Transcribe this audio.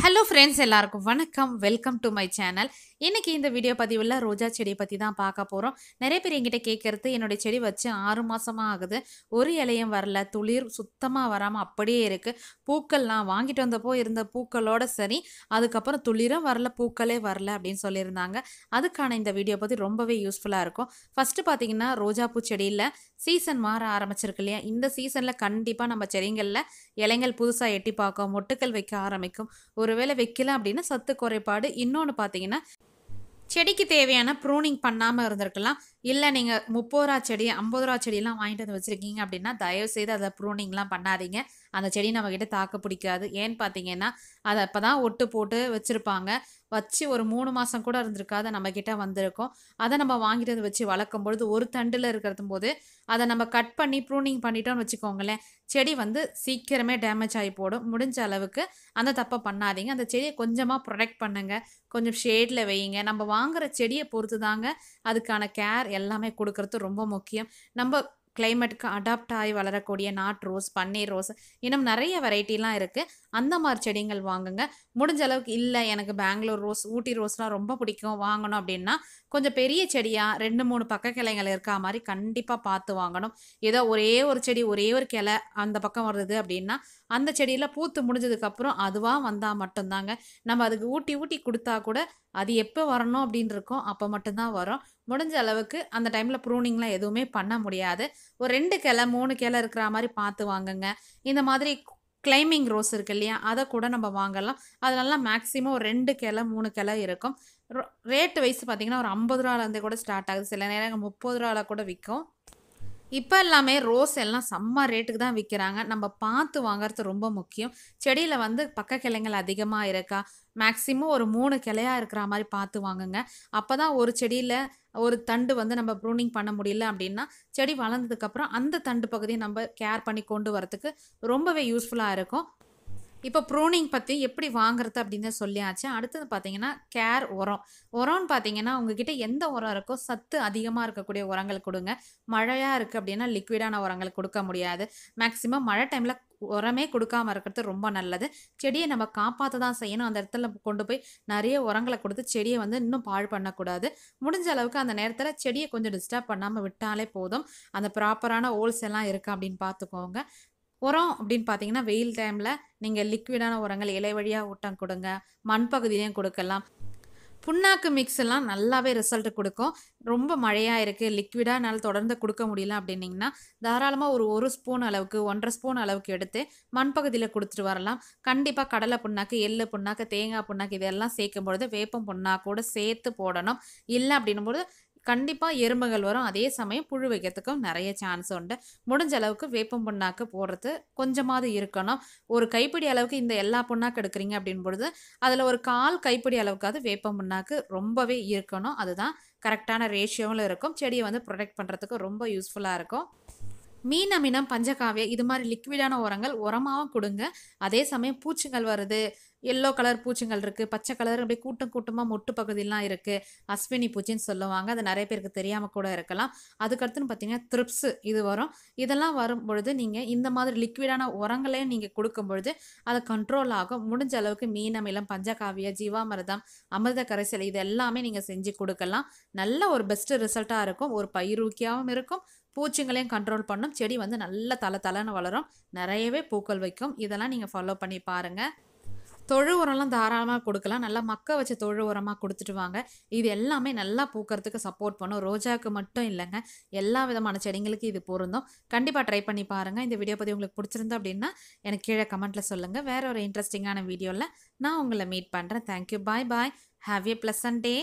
hello friends எல்லாருக்கும் வணக்கம் welcome to my channel இன்றைக்கி இந்த வீடியோ பதிவில் ரோஜா செடியை பற்றி தான் பார்க்க போகிறோம் நிறைய பேர் எங்கிட்ட கேட்கறது என்னுடைய செடி வச்சு ஆறு மாதமாக ஆகுது ஒரு இலையும் வரல துளிர் சுத்தமாக வராமல் அப்படியே இருக்குது பூக்கள் நான் வாங்கிட்டு வந்தப்போ இருந்த பூக்களோட சரி அதுக்கப்புறம் துளிரும் வரல பூக்களே வரல அப்படின்னு சொல்லியிருந்தாங்க அதுக்கான இந்த வீடியோ பற்றி ரொம்பவே யூஸ்ஃபுல்லாக இருக்கும் ஃபஸ்ட்டு பார்த்தீங்கன்னா ரோஜா பூ செடியில் சீசன் மாற ஆரம்பிச்சிருக்கு இல்லையா இந்த சீசனில் கண்டிப்பாக நம்ம செடிங்களில் இலைங்கள் புதுசாக எட்டி பார்க்கும் மொட்டுக்கள் வைக்க ஆரம்பிக்கும் ஒருவேளை வைக்கல அப்படின்னா சத்து குறைபாடு இன்னொன்று பார்த்தீங்கன்னா செடிக்கு தேவையான ப்ரூனிங் பண்ணாமல் இருந்திருக்கலாம் இல்லை நீங்கள் முப்பது ரூபா செடி ஐம்பது ரூபா செடியெல்லாம் வாங்கிட்டு வந்து வச்சுருக்கீங்க அப்படின்னா தயவுசெய்து அதை ப்ரூனிங்லாம் பண்ணாதீங்க அந்த செடி நம்மக்கிட்ட தாக்க பிடிக்காது ஏன்னு பார்த்தீங்கன்னா அதை அப்போ தான் ஒட்டு போட்டு வச்சுருப்பாங்க வச்சு ஒரு மூணு மாதம் கூட இருந்திருக்காத நம்மக்கிட்ட வந்திருக்கோம் அதை நம்ம வாங்கிட்டு வச்சு வளர்க்கும் பொழுது ஒரு தண்டில் இருக்கிறது போது அதை நம்ம கட் பண்ணி ப்ரூனிங் பண்ணிட்டோம்னு வச்சுக்கோங்களேன் செடி வந்து சீக்கிரமே டேமேஜ் ஆகி போடும் முடிஞ்ச அளவுக்கு அந்த தப்பை பண்ணாதீங்க அந்த செடியை கொஞ்சமாக ப்ரொடெக்ட் பண்ணுங்கள் கொஞ்சம் ஷேடில் வையுங்க நம்ம வாங்குகிற செடியை பொறுத்து தாங்க அதுக்கான கேர் எல்லாமே கொடுக்கறது ரொம்ப முக்கியம் நம்ம கிளைமேட்டுக்கு அடாப்ட் ஆகி வளரக்கூடிய நாட் ரோஸ் பன்னீர் ரோஸ் இன்னும் நிறைய வெரைட்டிலாம் இருக்குது அந்த மாதிரி செடிங்கள் வாங்குங்க முடிஞ்ச அளவுக்கு இல்லை எனக்கு பெங்களூர் ரோஸ் ஊட்டி ரோஸ்லாம் ரொம்ப பிடிக்கும் வாங்கணும் அப்படின்னா கொஞ்சம் பெரிய செடியாக ரெண்டு மூணு பக்க கிளைகள் இருக்கா மாதிரி கண்டிப்பாக பார்த்து வாங்கணும் ஏதோ ஒரே ஒரு செடி ஒரே ஒரு கிளை அந்த பக்கம் வருது அப்படின்னா அந்த செடியில் பூத்து முடிஞ்சதுக்கப்புறம் அதுவாக வந்தால் மட்டும்தாங்க நம்ம அதுக்கு ஊட்டி ஊட்டி கொடுத்தா கூட அது எப்போ வரணும் அப்படின்னு இருக்கோ அப்போ மட்டும்தான் வரும் முடிஞ்ச அளவுக்கு அந்த டைமில் ப்ரூனிங்லாம் எதுவுமே பண்ண முடியாது ஒரு ரெண்டு கிளை மூணு கிளை இருக்கிற மாதிரி பார்த்து வாங்குங்க இந்த மாதிரி கிளைமிங் ரோஸ் இருக்கு இல்லையா அதை கூட நம்ம வாங்கலாம் அதெல்லாம் மேக்ஸிமம் ஒரு ரெண்டு கிளை மூணு கிளை இருக்கும் ரேட்டு வைஸ் பார்த்திங்கன்னா ஒரு ஐம்பது ரூபாலேருந்தே கூட ஸ்டார்ட் ஆகுது சில நேரம் முப்பது ரூபாவில் கூட விற்கும் இப்போ எல்லாமே ரோஸ் எல்லாம் செம்ம ரேட்டுக்கு தான் விற்கிறாங்க நம்ம பார்த்து வாங்குறது ரொம்ப முக்கியம் செடியில் வந்து பக்க கிளைங்கள் அதிகமாக இருக்கா மேக்ஸிமம் ஒரு மூணு கிளையாக இருக்கிற மாதிரி பார்த்து வாங்குங்க அப்போ தான் ஒரு செடியில் ஒரு தண்டு வந்து நம்ம ப்ரூனிங் பண்ண முடியல அப்படின்னா செடி வளர்ந்ததுக்கப்புறம் அந்த தண்டு பகுதியை நம்ம கேர் பண்ணி கொண்டு வரத்துக்கு ரொம்பவே யூஸ்ஃபுல்லாக இருக்கும் இப்போ ப்ரூனிங் பற்றி எப்படி வாங்குறது அப்படின்னு சொல்லியாச்சு அடுத்தது பார்த்தீங்கன்னா கேர் உரம் உரம்னு பார்த்தீங்கன்னா உங்ககிட்ட எந்த உரம் இருக்கோ சத்து அதிகமாக இருக்கக்கூடிய உரங்கள் கொடுங்க மழையாக இருக்குது அப்படின்னா லிக்விடான உரங்கள் கொடுக்க முடியாது மேக்ஸிமம் மழை டைமில் உரமே கொடுக்காம இருக்கிறது ரொம்ப நல்லது செடியை நம்ம காப்பாற்ற தான் செய்யணும் அந்த இடத்துல கொண்டு போய் நிறைய உரங்களை கொடுத்து செடியை வந்து இன்னும் பாழ் பண்ணக்கூடாது முடிஞ்ச அளவுக்கு அந்த நேரத்தில் செடியை கொஞ்சம் டிஸ்டர்ப் பண்ணாமல் விட்டாலே போதும் அந்த ப்ராப்பரான ஹோல்ஸ் எல்லாம் இருக்கா அப்படின்னு பார்த்துக்கோங்க உரம் அப்படின்னு பார்த்தீங்கன்னா வெயில் டைமில் நீங்கள் லிக்விடான உரங்கள் இலை வழியாக ஊட்டம் கொடுங்க மண்பகுதியும் கொடுக்கலாம் புண்ணாக்கு மிக்ஸ் எல்லாம் நல்லாவே ரிசல்ட் கொடுக்கும் ரொம்ப மழையாக இருக்குது லிக்விடாக என்னால் தொடர்ந்து கொடுக்க முடியல அப்படின்னிங்கன்னா தாராளமாக ஒரு ஒரு ஸ்பூன் அளவுக்கு ஒன்றரை ஸ்பூன் அளவுக்கு எடுத்து மண்பகுதியில் கொடுத்துட்டு வரலாம் கண்டிப்பாக கடலை புண்ணாக்கு எள்ளு புண்ணாக்கு தேங்காய் புண்ணாக்கு இதெல்லாம் சேர்க்கும் பொழுது வேப்பம் புண்ணாக்கோடு சேர்த்து போடணும் இல்லை அப்படின்னும் கண்டிப்பாக எறும்புகள் வரும் அதே சமயம் புழு வைக்கிறதுக்கும் நிறைய சான்ஸ் உண்டு முடிஞ்ச அளவுக்கு வேப்பம் புண்ணாக்கு போடுறது கொஞ்சமாவது இருக்கணும் ஒரு கைப்பிடி அளவுக்கு இந்த எல்லா புண்ணாக்கு எடுக்கிறீங்க அப்படின் பொழுது அதில் ஒரு கால் கைப்பிடி அளவுக்காவது வேப்பம் புண்ணாக்கு ரொம்பவே இருக்கணும் அதுதான் கரெக்டான ரேஷியோவில் இருக்கும் செடியை வந்து ப்ரொடெக்ட் பண்ணுறதுக்கு ரொம்ப யூஸ்ஃபுல்லாக இருக்கும் மீன் அமினம் பஞ்சகாவியம் இது மாதிரி லிக்விடான உரங்கள் உரமாகவும் கொடுங்க அதே சமயம் பூச்சிங்கள் வருது எல்லோ கலர் பூச்சிங்கள் இருக்குது பச்சை கலர் அப்படி கூட்டம் கூட்டமாக மொட்டு பகுதியெலாம் இருக்குது அஸ்வினி பூச்சின்னு சொல்லுவாங்க அது நிறைய பேருக்கு தெரியாமல் கூட இருக்கலாம் அதுக்கடுத்துன்னு பார்த்தீங்கன்னா த்ரிப்ஸு இது வரும் இதெல்லாம் வரும் பொழுது நீங்கள் இந்த மாதிரி லிக்விடான உரங்களையும் நீங்கள் கொடுக்கும் பொழுது அதை கண்ட்ரோல் ஆகும் முடிஞ்ச அளவுக்கு மீன் அமிலம் பஞ்சகாவிய ஜீவாமிரதம் அமிர்த கரைசல் இது எல்லாமே நீங்கள் செஞ்சு கொடுக்கலாம் நல்ல ஒரு பெஸ்ட்டு ரிசல்ட்டாக இருக்கும் ஒரு பயிரூக்கியாகவும் இருக்கும் பூச்சிங்களையும் கண்ட்ரோல் பண்ணும் செடி வந்து நல்ல தலை தலைன்னு வளரும் நிறையவே பூக்கள் வைக்கும் இதெல்லாம் நீங்கள் ஃபாலோ பண்ணி பாருங்கள் தொழு உரம்லாம் தாராளமாக கொடுக்கலாம் நல்லா மக்க வச்ச தொழு உரமாக கொடுத்துட்டு வாங்க இது எல்லாமே நல்லா பூக்கிறதுக்கு சப்போர்ட் பண்ணும் ரோஜாவுக்கு மட்டும் இல்லைங்க எல்லா விதமான செடிங்களுக்கு இது பொருந்தும் கண்டிப்பாக ட்ரை பண்ணி பாருங்கள் இந்த வீடியோ பற்றி உங்களுக்கு பிடிச்சிருந்தோம் அப்படின்னா எனக்கு கீழே கமெண்ட்டில் சொல்லுங்கள் வேறு ஒரு இன்ட்ரெஸ்டிங்கான வீடியோவில் நான் உங்களை மீட் பண்ணுறேன் thank you bye bye have a and day